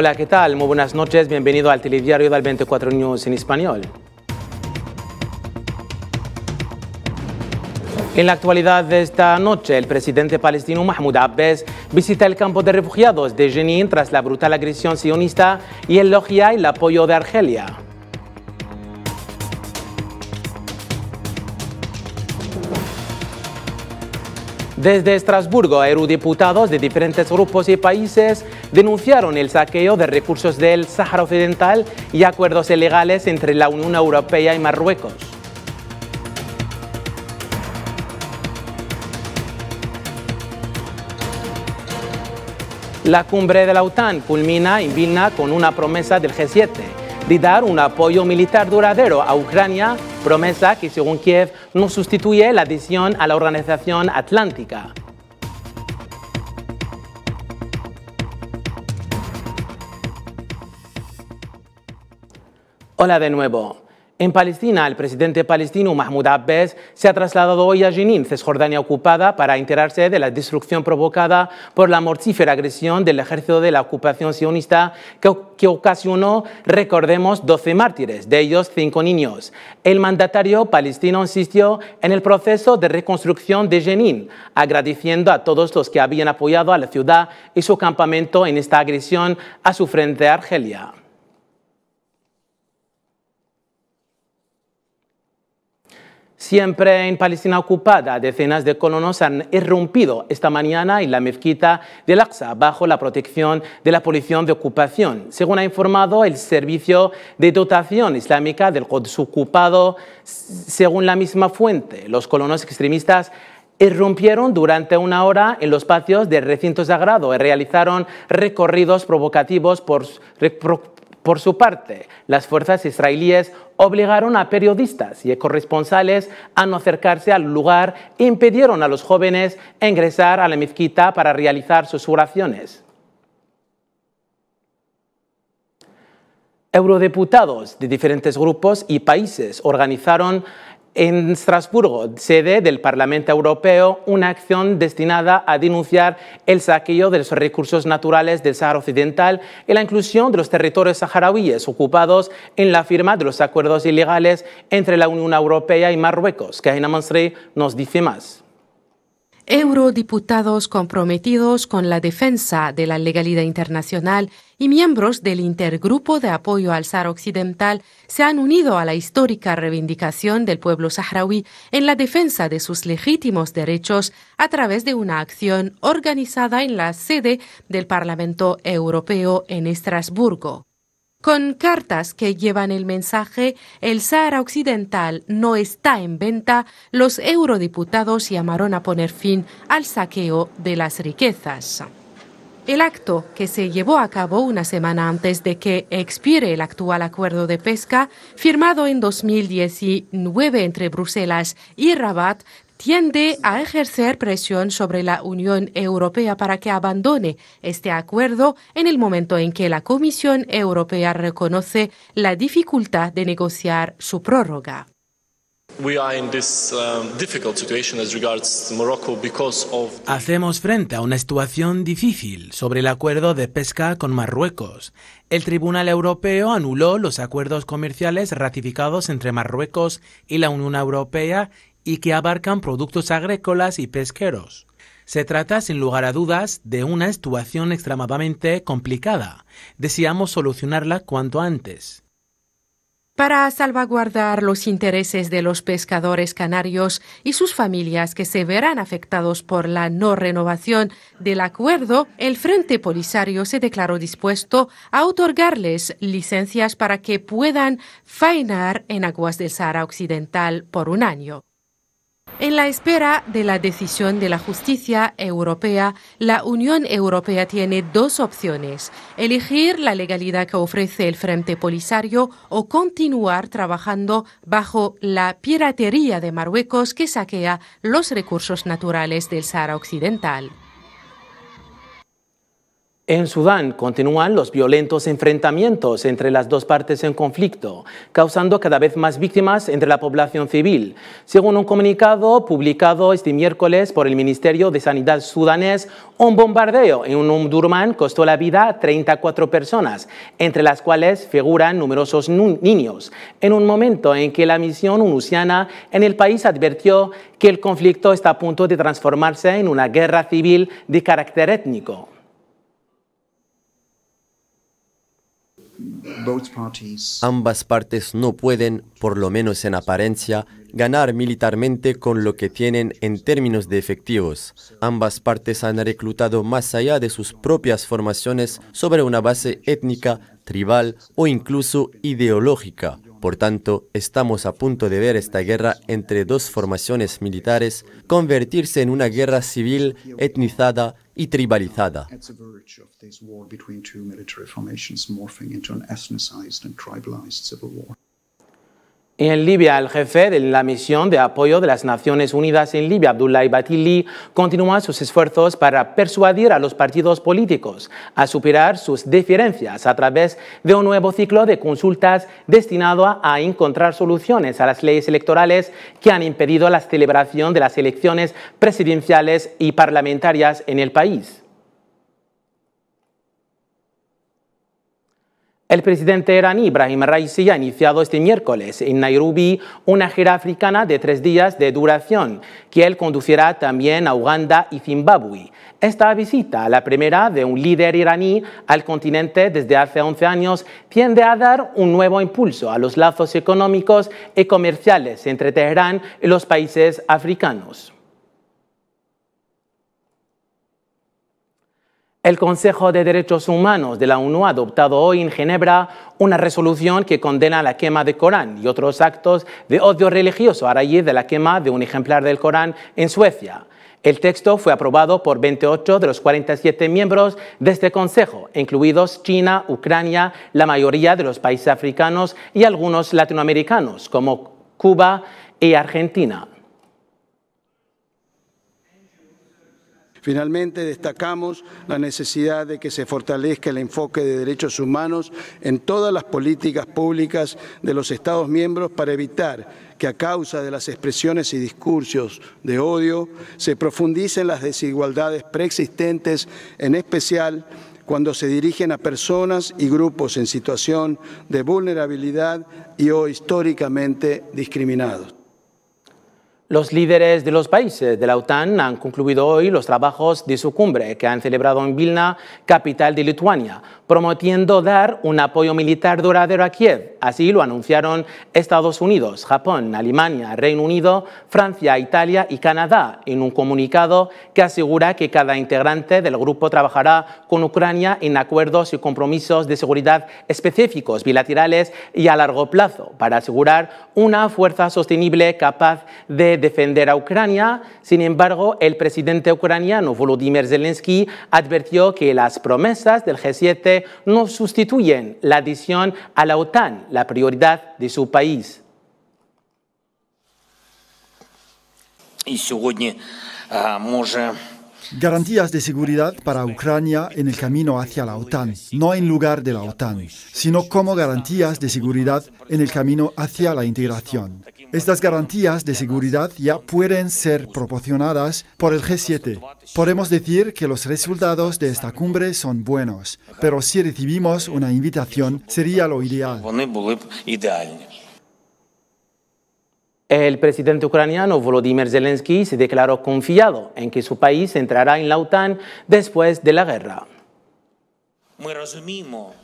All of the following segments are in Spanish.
Hola, ¿qué tal? Muy buenas noches. Bienvenido al telediario del 24 News en español. En la actualidad de esta noche, el presidente palestino Mahmoud Abbas visita el campo de refugiados de Jenin tras la brutal agresión sionista y elogia el apoyo de Argelia. Desde Estrasburgo, eurodiputados de diferentes grupos y países denunciaron el saqueo de recursos del Sáhara Occidental y acuerdos ilegales entre la Unión Europea y Marruecos. La cumbre de la OTAN culmina en Vilna con una promesa del G7 de dar un apoyo militar duradero a Ucrania, promesa que según Kiev nos sustituye la adhesión a la Organización Atlántica. Hola de nuevo. En Palestina, el presidente palestino Mahmoud Abbas se ha trasladado hoy a Jenin, Cisjordania ocupada, para enterarse de la destrucción provocada por la mortífera agresión del ejército de la ocupación sionista que, ocasionó, recordemos, 12 mártires, de ellos 5 niños. El mandatario palestino insistió en el proceso de reconstrucción de Jenin, agradeciendo a todos los que habían apoyado a la ciudad y su campamento en esta agresión a su frente a Argelia. Siempre en Palestina ocupada, decenas de colonos han irrumpido esta mañana en la mezquita de Al-Aqsa bajo la protección de la policía de ocupación. Según ha informado el Servicio de Dotación Islámica del Quds ocupado, según la misma fuente, los colonos extremistas irrumpieron durante una hora en los patios del recinto sagrado y realizaron recorridos provocativos por, por su parte, las fuerzas israelíes obligaron a periodistas y corresponsales a no acercarse al lugar e impidieron a los jóvenes ingresar a la mezquita para realizar sus oraciones. Eurodeputados de diferentes grupos y países organizaron en Estrasburgo, sede del Parlamento Europeo, una acción destinada a denunciar el saqueo de los recursos naturales del Sahara Occidental y la inclusión de los territorios saharauíes ocupados en la firma de los acuerdos ilegales entre la Unión Europea y Marruecos. Kaina Monsrey nos dice más eurodiputados comprometidos con la defensa de la legalidad internacional y miembros del Intergrupo de Apoyo al Sahara Occidental se han unido a la histórica reivindicación del pueblo saharaui en la defensa de sus legítimos derechos a través de una acción organizada en la sede del Parlamento Europeo en Estrasburgo. Con cartas que llevan el mensaje El Sahara Occidental no está en venta, los eurodiputados llamaron a poner fin al saqueo de las riquezas. El acto, que se llevó a cabo una semana antes de que expire el actual acuerdo de pesca, firmado en 2019 entre Bruselas y Rabat, tiende a ejercer presión sobre la Unión Europea para que abandone este acuerdo en el momento en que la Comisión Europea reconoce la dificultad de negociar su prórroga. Um, Hacemos frente a una situación difícil sobre el acuerdo de pesca con Marruecos. El Tribunal Europeo anuló los acuerdos comerciales ratificados entre Marruecos y la Unión Europea y que abarcan productos agrícolas y pesqueros. Se trata, sin lugar a dudas, de una situación extremadamente complicada. Deseamos solucionarla cuanto antes. Para salvaguardar los intereses de los pescadores canarios y sus familias que se verán afectados por la no renovación del acuerdo, el Frente Polisario se declaró dispuesto a otorgarles licencias para que puedan faenar en aguas del Sahara Occidental por un año. En la espera de la decisión de la justicia europea, la Unión Europea tiene dos opciones, elegir la legalidad que ofrece el Frente Polisario o continuar trabajando bajo la piratería de Marruecos que saquea los recursos naturales del Sahara Occidental. En Sudán continúan los violentos enfrentamientos entre las dos partes en conflicto, causando cada vez más víctimas entre la población civil, según un comunicado publicado este miércoles por el Ministerio de Sanidad sudanés. Un bombardeo en un umdurman costó la vida a 34 personas, entre las cuales figuran numerosos niños, en un momento en que la misión onusiana en el país advirtió que el conflicto está a punto de transformarse en una guerra civil de carácter étnico. Ambas partes no pueden, por lo menos en apariencia, ganar militarmente con lo que tienen en términos de efectivos. Ambas partes han reclutado más allá de sus propias formaciones sobre una base étnica, tribal o incluso ideológica. Por tanto, estamos a punto de ver esta guerra entre dos formaciones militares convertirse en una guerra civil etnizada y tribalizada. En Libia, el jefe de la misión de apoyo de las Naciones Unidas en Libia, Abdullah Batili, continúa sus esfuerzos para persuadir a los partidos políticos a superar sus diferencias a través de un nuevo ciclo de consultas destinado a encontrar soluciones a las leyes electorales que han impedido la celebración de las elecciones presidenciales y parlamentarias en el país. El presidente iraní Ibrahim Raisi ha iniciado este miércoles en Nairobi una gira africana de tres días de duración, que él conducirá también a Uganda y Zimbabue. Esta visita, la primera de un líder iraní al continente desde hace 11 años, tiende a dar un nuevo impulso a los lazos económicos y comerciales entre Teherán y los países africanos. El Consejo de Derechos Humanos de la ONU ha adoptado hoy en Ginebra una resolución que condena la quema de Corán y otros actos de odio religioso a raíz de la quema de un ejemplar del Corán en Suecia. El texto fue aprobado por 28 de los 47 miembros de este Consejo, incluidos China, Ucrania, la mayoría de los países africanos y algunos latinoamericanos, como Cuba y Argentina. Finalmente, destacamos la necesidad de que se fortalezca el enfoque de derechos humanos en todas las políticas públicas de los Estados miembros para evitar que a causa de las expresiones y discursos de odio se profundicen las desigualdades preexistentes, en especial cuando se dirigen a personas y grupos en situación de vulnerabilidad y o históricamente discriminados. Los líderes de los países de la OTAN han concluido hoy los trabajos de su cumbre que han celebrado en Vilna, capital de Lituania, prometiendo dar un apoyo militar duradero a Kiev. Así lo anunciaron Estados Unidos, Japón, Alemania, Reino Unido, Francia, Italia y Canadá en un comunicado que asegura que cada integrante del grupo trabajará con Ucrania en acuerdos y compromisos de seguridad específicos, bilaterales y a largo plazo, para asegurar una fuerza sostenible capaz de defender a Ucrania. Sin embargo, el presidente ucraniano Volodymyr Zelensky advirtió que las promesas del G7 no sustituyen la adhesión a la OTAN, la prioridad de su país. Y Garantías de seguridad para Ucrania en el camino hacia la OTAN, no en lugar de la OTAN, sino como garantías de seguridad en el camino hacia la integración. Estas garantías de seguridad ya pueden ser proporcionadas por el G7. Podemos decir que los resultados de esta cumbre son buenos, pero si recibimos una invitación sería lo ideal. El presidente ucraniano Volodymyr Zelensky se declaró confiado en que su país entrará en la OTAN después de la guerra.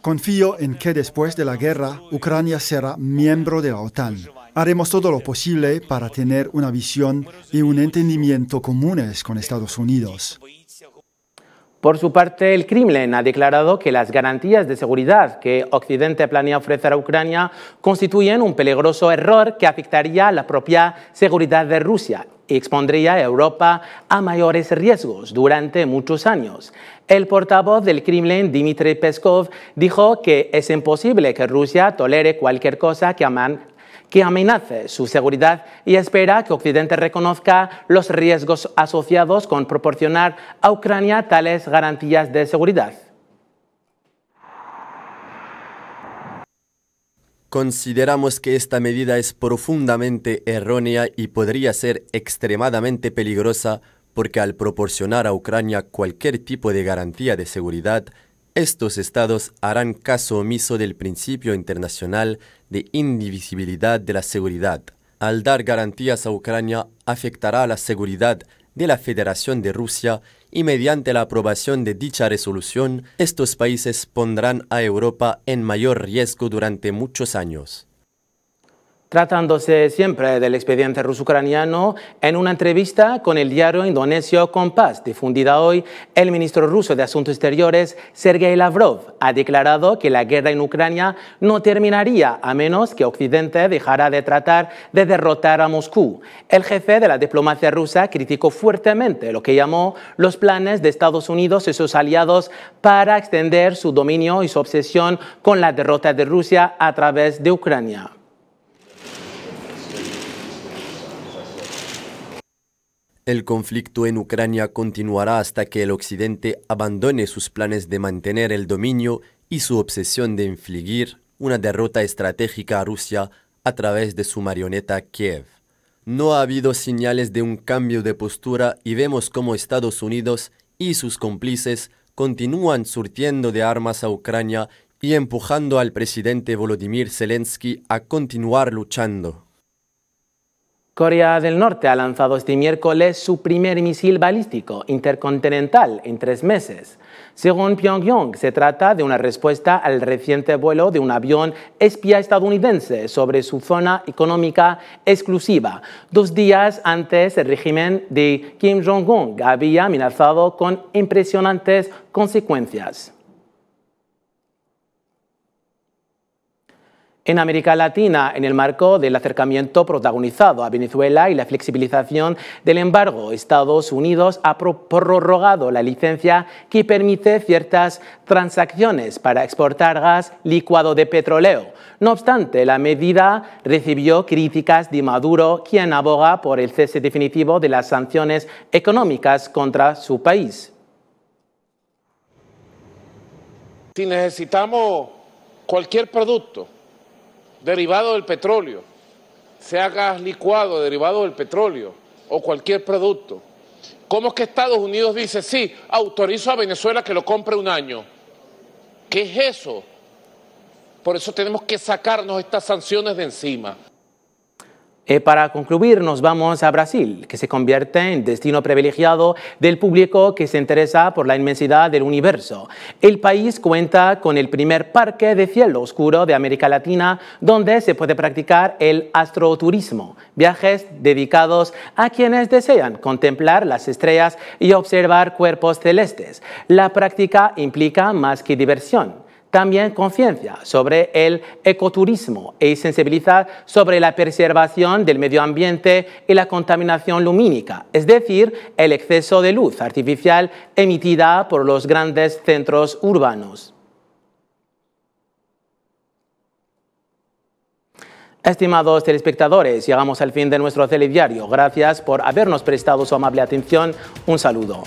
Confío en que después de la guerra Ucrania será miembro de la OTAN. Haremos todo lo posible para tener una visión y un entendimiento comunes con Estados Unidos. Por su parte, el Kremlin ha declarado que las garantías de seguridad que Occidente planea ofrecer a Ucrania constituyen un peligroso error que afectaría a la propia seguridad de Rusia y expondría a Europa a mayores riesgos durante muchos años. El portavoz del Kremlin, Dmitry Peskov, dijo que es imposible que Rusia tolere cualquier cosa que aman que amenace su seguridad y espera que Occidente reconozca los riesgos asociados con proporcionar a Ucrania tales garantías de seguridad. Consideramos que esta medida es profundamente errónea y podría ser extremadamente peligrosa porque al proporcionar a Ucrania cualquier tipo de garantía de seguridad, estos estados harán caso omiso del principio internacional de indivisibilidad de la seguridad. Al dar garantías a Ucrania, afectará a la seguridad de la Federación de Rusia y mediante la aprobación de dicha resolución, estos países pondrán a Europa en mayor riesgo durante muchos años tratándose siempre del expediente ruso-ucraniano, en una entrevista con el diario indonesio Compass difundida hoy, el ministro ruso de Asuntos Exteriores, Sergei Lavrov, ha declarado que la guerra en Ucrania no terminaría a menos que Occidente dejara de tratar de derrotar a Moscú. El jefe de la diplomacia rusa criticó fuertemente lo que llamó los planes de Estados Unidos y sus aliados para extender su dominio y su obsesión con la derrota de Rusia a través de Ucrania. El conflicto en Ucrania continuará hasta que el Occidente abandone sus planes de mantener el dominio y su obsesión de infligir una derrota estratégica a Rusia a través de su marioneta Kiev. No ha habido señales de un cambio de postura y vemos cómo Estados Unidos y sus cómplices continúan surtiendo de armas a Ucrania y empujando al presidente Volodymyr Zelensky a continuar luchando. Corea del Norte ha lanzado este miércoles su primer misil balístico intercontinental en tres meses. Según Pyongyang, se trata de una respuesta al reciente vuelo de un avión espía estadounidense sobre su zona económica exclusiva. Dos días antes, el régimen de Kim Jong-un había amenazado con impresionantes consecuencias. en América Latina en el marco del acercamiento protagonizado a Venezuela y la flexibilización del embargo. Estados Unidos ha prorrogado la licencia que permite ciertas transacciones para exportar gas licuado de petróleo. No obstante, la medida recibió críticas de Maduro, quien aboga por el cese definitivo de las sanciones económicas contra su país. Si necesitamos cualquier producto, derivado del petróleo, sea gas licuado, derivado del petróleo o cualquier producto. ¿Cómo es que Estados Unidos dice, sí, autorizo a Venezuela que lo compre un año? ¿Qué es eso? Por eso tenemos que sacarnos estas sanciones de encima. Eh, para concluir, nos vamos a Brasil, que se convierte en destino privilegiado del público que se interesa por la inmensidad del universo. El país cuenta con el primer parque de cielo oscuro de América Latina, donde se puede practicar el astroturismo, viajes dedicados a quienes desean contemplar las estrellas y observar cuerpos celestes. La práctica implica más que diversión, también conciencia sobre el ecoturismo y sensibilizar sobre la preservación del medio ambiente y la contaminación lumínica, es decir, el exceso de luz artificial emitida por los grandes centros urbanos. Estimados telespectadores, llegamos al fin de nuestro telediario. Gracias por habernos prestado su amable atención. Un saludo.